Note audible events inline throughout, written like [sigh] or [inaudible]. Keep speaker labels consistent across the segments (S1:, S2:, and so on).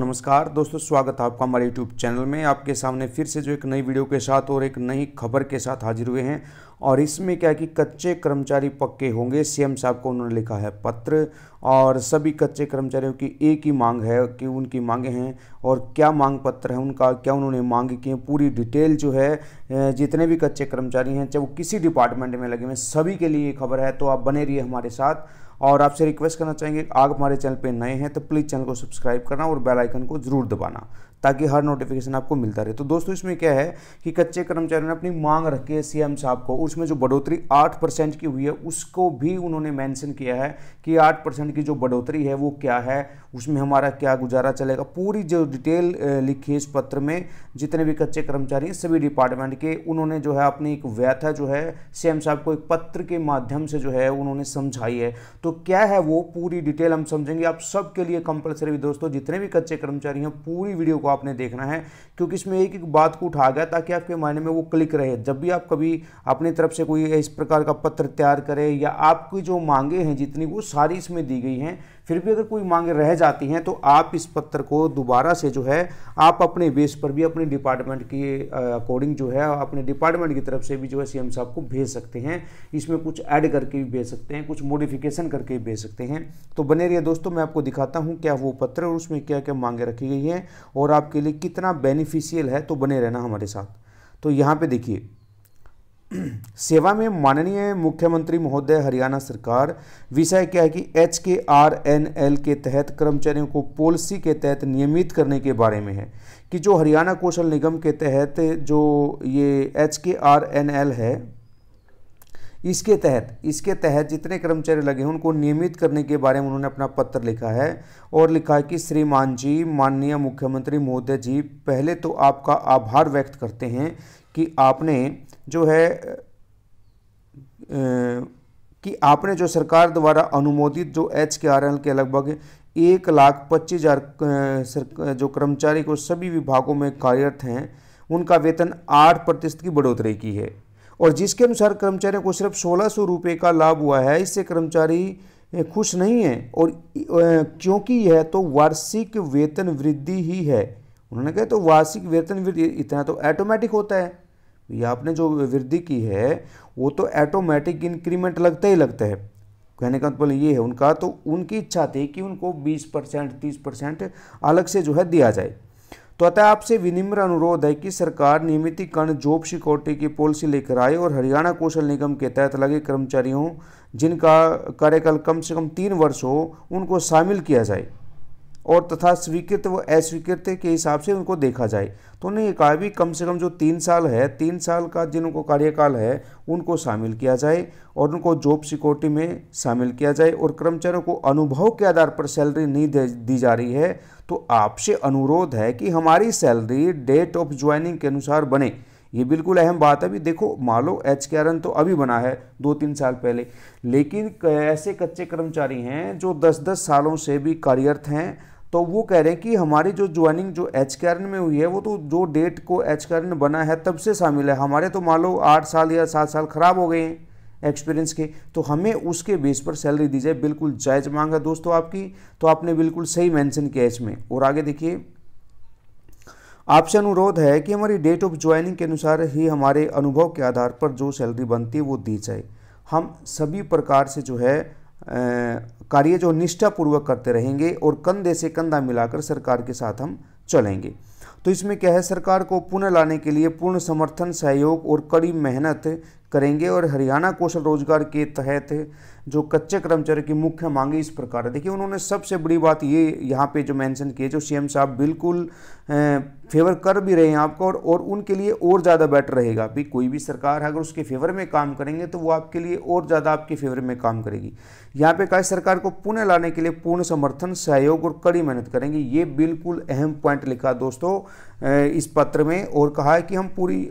S1: नमस्कार दोस्तों स्वागत है आपका हमारे यूट्यूब चैनल में आपके सामने फिर से जो एक नई वीडियो के साथ और एक नई खबर के साथ हाजिर हुए हैं और इसमें क्या कि कच्चे कर्मचारी पक्के होंगे सीएम साहब को उन्होंने लिखा है पत्र और सभी कच्चे कर्मचारियों की एक ही मांग है कि उनकी मांगे हैं और क्या मांग पत्र है उनका क्या उन्होंने मांग की है पूरी डिटेल जो है जितने भी कच्चे कर्मचारी हैं चाहे वो किसी डिपार्टमेंट में लगे हुए सभी के लिए ये खबर है तो आप बने रहिए हमारे साथ और आपसे रिक्वेस्ट करना चाहेंगे आप हमारे चैनल पर नए हैं तो प्लीज़ चैनल को सब्सक्राइब करना और बेलाइकन को ज़रूर दबाना ताकि हर नोटिफिकेशन आपको मिलता रहे तो दोस्तों इसमें क्या है कि कच्चे कर्मचारियों ने अपनी मांग रखी है सीएम साहब को उसमें जो बढ़ोतरी आठ परसेंट की हुई है उसको भी उन्होंने मैंशन किया है कि आठ परसेंट की जो बढ़ोतरी है वो क्या है उसमें हमारा क्या गुजारा चलेगा पूरी जो डिटेल लिखी है इस पत्र में जितने भी कच्चे कर्मचारी हैं सभी डिपार्टमेंट के उन्होंने जो है अपनी एक व्यथा जो है सीएम साहब को एक पत्र के माध्यम से जो है उन्होंने समझाई है तो क्या है वो पूरी डिटेल हम समझेंगे आप सबके लिए कंपलसरी दोस्तों जितने भी कच्चे कर्मचारी हैं पूरी वीडियो को आपने देखना है क्योंकि इसमें एक एक बात को उठा गया ताकि आपके मायने में वो क्लिक रहे जब भी आप कभी अपनी तरफ से कोई इस प्रकार का पत्र तैयार करें या आपकी जो मांगे हैं जितनी वो सारी इसमें दी गई हैं फिर भी अगर कोई मांगे रह जाती हैं तो आप इस पत्र को दोबारा से जो है आप अपने बेस पर भी अपने डिपार्टमेंट की अकॉर्डिंग जो है अपने डिपार्टमेंट की तरफ से भी जो है सीएम साहब को भेज सकते हैं इसमें कुछ ऐड करके भी भेज सकते हैं कुछ मॉडिफिकेशन करके भी भेज सकते हैं तो बने रहिए दोस्तों मैं आपको दिखाता हूँ क्या वो पत्र और उसमें क्या क्या मांगे रखी गई हैं और आपके लिए कितना बेनिफिशियल है तो बने रहना हमारे साथ तो यहाँ पर देखिए [clears throat] सेवा में माननीय मुख्यमंत्री महोदय हरियाणा सरकार विषय क्या है कि एच के आर एन एल के तहत कर्मचारियों को पॉलिसी के तहत नियमित करने के बारे में है कि जो हरियाणा कौशल निगम के तहत जो ये एच के आर एन एल है इसके तहत इसके तहत जितने कर्मचारी लगे हैं उनको नियमित करने के बारे में उन्होंने अपना पत्र लिखा है और लिखा है कि श्रीमान जी माननीय मुख्यमंत्री महोदय जी पहले तो आपका आभार व्यक्त करते हैं कि आपने जो है कि आपने जो सरकार द्वारा अनुमोदित जो एच के आर एल के लगभग एक लाख पच्चीस हजार जो कर्मचारी को सभी विभागों में कार्यरत हैं उनका वेतन आठ प्रतिशत की बढ़ोतरी की है और जिसके अनुसार कर्मचारियों को सिर्फ सोलह सौ रुपये का लाभ हुआ है इससे कर्मचारी खुश नहीं है और क्योंकि यह तो वार्षिक वेतन वृद्धि ही है उन्होंने कहा तो वार्षिक वेतन वृद्धि इतना तो ऐटोमेटिक होता है ये आपने जो वृद्धि की है वो तो ऐटोमेटिक इंक्रीमेंट लगता ही लगता है कहने का मतलब ये है उनका तो उनकी इच्छा थी कि उनको 20 परसेंट तीस परसेंट अलग से जो है दिया जाए तो अतः आपसे विनिम्र अनुरोध है कि सरकार नियमितीकरण जॉब सिक्योरिटी की पॉलिसी लेकर आए और हरियाणा कौशल निगम के तहत लगे कर्मचारियों जिनका कार्यकाल कम से कम तीन वर्ष हो उनको शामिल किया जाए और तथा स्वीकृत व अस्वीकृत के हिसाब से उनको देखा जाए तो उन्हें ये कहा भी कम से कम जो तीन साल है तीन साल का जिनको कार्यकाल है उनको शामिल किया जाए और उनको जॉब सिक्योरिटी में शामिल किया जाए और कर्मचारियों को अनुभव के आधार पर सैलरी नहीं दी जा रही है तो आपसे अनुरोध है कि हमारी सैलरी डेट ऑफ ज्वाइनिंग के अनुसार बने ये बिल्कुल अहम बात है भी देखो मान लो एच के तो अभी बना है दो तीन साल पहले लेकिन ऐसे कच्चे कर्मचारी हैं जो दस दस सालों से भी कार्यरत हैं तो वो कह रहे हैं कि हमारी जो ज्वाइनिंग जो एच के में हुई है वो तो जो डेट को एच के बना है तब से शामिल है हमारे तो मान लो आठ साल या सात साल खराब हो गए हैं एक्सपीरियंस के तो हमें उसके बेस पर सैलरी दी जाए बिल्कुल जायज़ मांग है दोस्तों आपकी तो आपने बिल्कुल सही मेंशन किया इसमें और आगे देखिए आपसे अनुरोध है कि हमारी डेट ऑफ ज्वाइनिंग के अनुसार ही हमारे अनुभव के आधार पर जो सैलरी बनती है वो दी जाए हम सभी प्रकार से जो है कार्य जो निष्ठापूर्वक करते रहेंगे और कंधे से कंधा मिलाकर सरकार के साथ हम चलेंगे तो इसमें क्या है सरकार को पुनः लाने के लिए पूर्ण समर्थन सहयोग और कड़ी मेहनत करेंगे और हरियाणा कौशल रोजगार के तहत जो कच्चे कर्मचारी की मुख्य मांगे इस प्रकार है देखिए उन्होंने सबसे बड़ी बात ये यहाँ पे जो मेंशन किए जो सीएम साहब बिल्कुल फेवर कर भी रहे हैं आपको और, और उनके लिए और ज़्यादा बेटर रहेगा भी कोई भी सरकार अगर उसके फेवर में काम करेंगे तो वो आपके लिए और ज़्यादा आपके फेवर में काम करेगी यहाँ पे कहा सरकार को पुनः लाने के लिए पूर्ण समर्थन सहयोग और कड़ी मेहनत करेंगे ये बिल्कुल अहम पॉइंट लिखा दोस्तों इस पत्र में और कहा है कि हम पूरी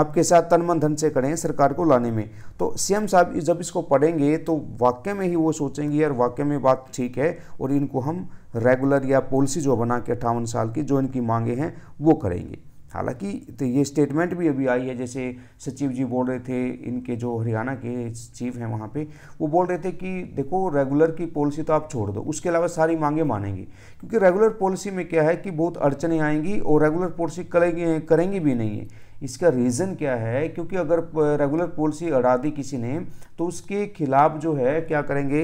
S1: आपके साथ तन मन धन से करें सरकार को को लाने में तो सीएम साहब जब इसको पढ़ेंगे तो वाक्य में ही वो सोचेंगे यार वाक्य में बात ठीक है और इनको हम रेगुलर या पॉलिसी जो बना के अट्ठावन साल की जो इनकी मांगे हैं वो करेंगे हालांकि तो ये स्टेटमेंट भी अभी आई है जैसे सचिव जी बोल रहे थे इनके जो हरियाणा के चीफ हैं वहाँ पे वो बोल रहे थे कि देखो रेगुलर की पॉलिसी तो आप छोड़ दो उसके अलावा सारी मांगे मानेंगे क्योंकि रेगुलर पॉलिसी में क्या है कि बहुत अड़चने आएंगी और रेगुलर पॉलिसी करेंगी करेंगी भी नहीं है इसका रीज़न क्या है क्योंकि अगर रेगुलर पॉलिसी अड़ा दी किसी ने तो उसके खिलाफ जो है क्या करेंगे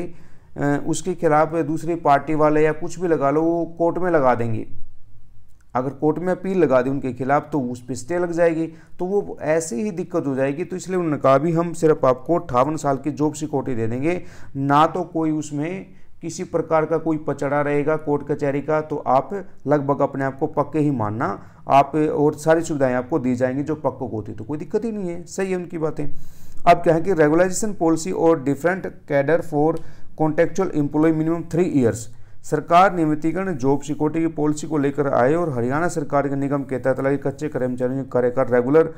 S1: उसके खिलाफ दूसरी पार्टी वाले या कुछ भी लगा लो वो कोर्ट में लगा देंगे अगर कोर्ट में अपील लगा दी उनके खिलाफ तो उस पर स्टे लग जाएगी तो वो ऐसे ही दिक्कत हो जाएगी तो इसलिए उन्होंने कहा भी हम सिर्फ आपको अट्ठावन साल की जॉब सिक्योरिटी दे देंगे ना तो कोई उसमें किसी प्रकार का कोई पचड़ा रहेगा कोर्ट कचहरी का तो आप लगभग अपने आप को पक्के ही मानना आप और सारी सुविधाएं आपको दी जाएंगी जो पक्को को होती तो कोई दिक्कत ही नहीं है सही है उनकी बातें अब क्या है कि रेगुलाइजेशन पॉलिसी और different cadre for contractual employ minimum three years सरकार नियमितीकरण जॉब सिक्योरिटी की पॉलिसी को लेकर आए और हरियाणा सरकार के निगम के तहत लगे कच्चे कर्मचारियों के कार्य रेगुलर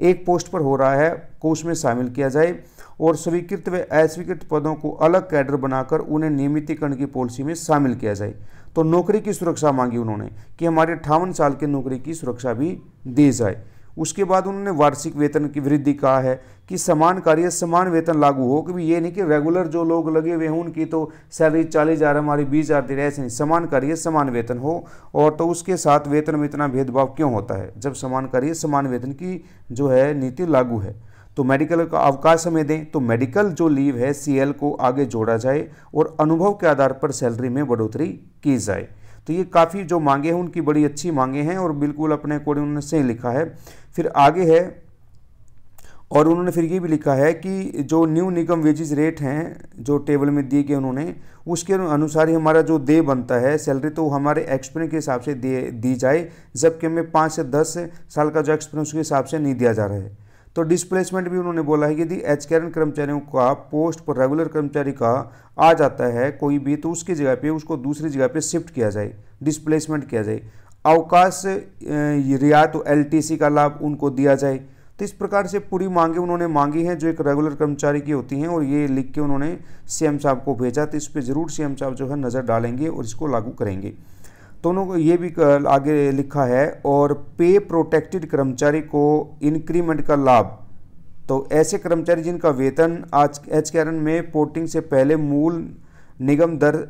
S1: एक पोस्ट पर हो रहा है कोष में शामिल किया जाए और स्वीकृत व अस्वीकृत पदों को अलग कैडर बनाकर उन्हें नियमितीकरण की पॉलिसी में शामिल किया जाए तो नौकरी की सुरक्षा मांगी उन्होंने कि हमारे अट्ठावन साल के नौकरी की सुरक्षा भी दी जाए उसके बाद उन्होंने वार्षिक वेतन की वृद्धि कहा है कि समान कार्य समान वेतन लागू हो कभी ये नहीं कि रेगुलर जो लोग लगे हुए हैं उनकी तो सैलरी चालीस हज़ार हमारी बीस हज़ार दे रहे ऐसे नहीं समान कार्य समान वेतन हो और तो उसके साथ वेतन में इतना भेदभाव क्यों होता है जब समान कार्य समान वेतन की जो है नीति लागू है तो मेडिकल का अवकाश हमें दें तो मेडिकल जो लीव है सीएल को आगे जोड़ा जाए और अनुभव के आधार पर सैलरी में बढ़ोतरी की जाए तो ये काफ़ी जो मांगे हैं उनकी बड़ी अच्छी मांगे हैं और बिल्कुल अपने अकॉर्डिंग उन्होंने सही लिखा है फिर आगे है और उन्होंने फिर ये भी लिखा है कि जो न्यू निगम वेजिस रेट हैं जो टेबल में दिए गए उन्होंने उसके अनुसार ही हमारा जो दे बनता है सैलरी तो हमारे एक्सपीरियंस के हिसाब से दे दी जाए जबकि हमें पाँच से दस साल का जो एक्सपीरियंस उसके हिसाब से नहीं दिया जा रहा है तो डिस्प्लेसमेंट भी उन्होंने बोला है यदि एच कैरन कर्मचारियों का पोस्ट पर रेगुलर कर्मचारी का आ जाता है कोई भी तो उसकी जगह पे उसको दूसरी जगह पे शिफ्ट किया जाए डिस्प्लेसमेंट किया जाए अवकाश रियायत तो एलटीसी का लाभ उनको दिया जाए तो इस प्रकार से पूरी मांगे उन्होंने मांगी हैं जो एक रेगुलर कर्मचारी की होती हैं और ये लिख के उन्होंने सी साहब को भेजा तो इस पर ज़रूर सी साहब जो है नज़र डालेंगे और इसको लागू करेंगे दोनों को ये भी आगे लिखा है और पे प्रोटेक्टेड कर्मचारी को इंक्रीमेंट का लाभ तो ऐसे कर्मचारी जिनका वेतन आज एच कैरन में पोर्टिंग से पहले मूल निगम दर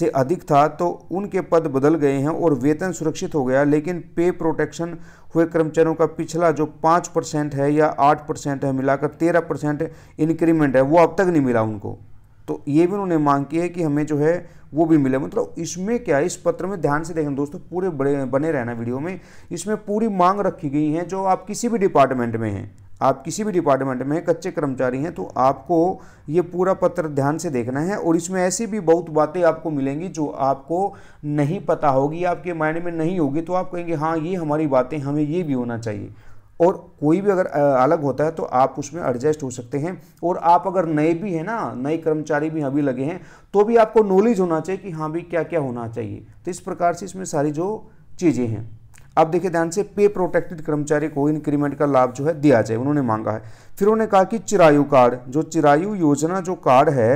S1: से अधिक था तो उनके पद बदल गए हैं और वेतन सुरक्षित हो गया लेकिन पे प्रोटेक्शन हुए कर्मचारियों का पिछला जो पाँच परसेंट है या आठ परसेंट है मिलाकर तेरह परसेंट इंक्रीमेंट है वो अब तक नहीं मिला उनको तो ये भी उन्होंने मांग की है कि हमें जो है वो भी मिले मतलब इसमें क्या है इस पत्र में ध्यान से देखें दोस्तों पूरे बड़े बने रहना वीडियो में इसमें पूरी मांग रखी गई है जो आप किसी भी डिपार्टमेंट में हैं आप किसी भी डिपार्टमेंट में कच्चे कर्मचारी हैं तो आपको ये पूरा पत्र ध्यान से देखना है और इसमें ऐसी भी बहुत बातें आपको मिलेंगी जो आपको नहीं पता होगी आपके माइंड में नहीं होगी तो आप कहेंगे हाँ ये हमारी बातें हमें ये भी होना चाहिए और कोई भी अगर अलग होता है तो आप उसमें एडजस्ट हो सकते हैं और आप अगर नए भी हैं ना नए कर्मचारी भी अभी लगे हैं तो भी आपको नॉलेज होना चाहिए कि हाँ भी क्या क्या होना चाहिए तो इस प्रकार से इसमें सारी जो चीज़ें हैं अब देखिए ध्यान से पे प्रोटेक्टेड कर्मचारी को इंक्रीमेंट का लाभ जो है दिया जाए उन्होंने मांगा है फिर उन्होंने कहा कि चिरायु कार्ड जो चिरायु योजना जो कार्ड है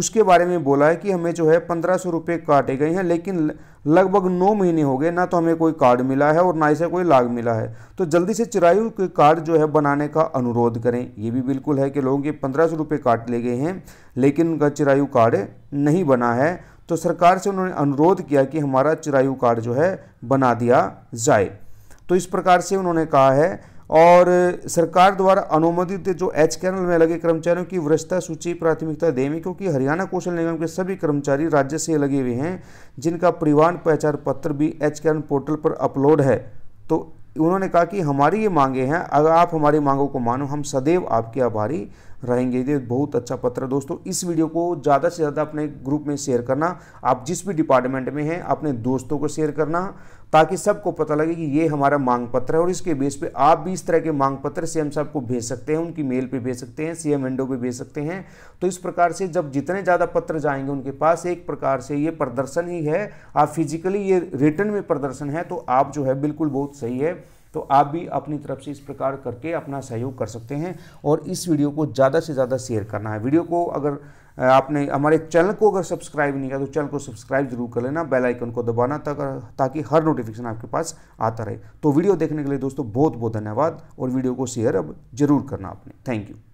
S1: उसके बारे में बोला है कि हमें जो है पंद्रह सौ रुपये काटे गए हैं लेकिन लगभग नौ महीने हो गए ना तो हमें कोई कार्ड मिला है और ना इसे कोई लाभ मिला है तो जल्दी से चिरायु के कार्ड जो है बनाने का अनुरोध करें ये भी बिल्कुल है कि लोगों के पंद्रह सौ रुपये काट ले गए हैं लेकिन उनका चिरायु कार्ड नहीं बना है तो सरकार से उन्होंने अनुरोध किया कि हमारा चिरायु कार्ड जो है बना दिया जाए तो इस प्रकार से उन्होंने कहा है और सरकार द्वारा अनुमोदित जो एच कैनल में लगे कर्मचारियों की वरिष्ठता सूची प्राथमिकता देने क्योंकि हरियाणा कौशल निगम के सभी कर्मचारी राज्य से लगे हुए हैं जिनका परिवहन पहचान पत्र भी एच कैनल पोर्टल पर अपलोड है तो उन्होंने कहा कि हमारी ये मांगे हैं अगर आप हमारी मांगों को मानो हम सदैव आपके आभारी रहेंगे ये बहुत अच्छा पत्र है दोस्तों इस वीडियो को ज़्यादा से ज़्यादा अपने ग्रुप में शेयर करना आप जिस भी डिपार्टमेंट में हैं अपने दोस्तों को शेयर करना ताकि सबको पता लगे कि ये हमारा मांग पत्र है और इसके बेस पे आप भी इस तरह के मांग पत्र सीएम साहब को भेज सकते हैं उनकी मेल पे भेज सकते हैं सीएम विंडो पे भेज सकते हैं तो इस प्रकार से जब जितने ज़्यादा पत्र जाएंगे उनके पास एक प्रकार से ये प्रदर्शन ही है आप फिजिकली ये रिटर्न में प्रदर्शन है तो आप जो है बिल्कुल बहुत सही है तो आप भी अपनी तरफ से इस प्रकार करके अपना सहयोग कर सकते हैं और इस वीडियो को ज़्यादा से ज़्यादा शेयर करना है वीडियो को अगर आपने हमारे चैनल को अगर सब्सक्राइब नहीं किया तो चैनल को सब्सक्राइब जरूर कर लेना बेल आइकन को दबाना ताकि हर नोटिफिकेशन आपके पास आता रहे तो वीडियो देखने के लिए दोस्तों बहुत बहुत धन्यवाद और वीडियो को शेयर अब जरूर करना आपने थैंक यू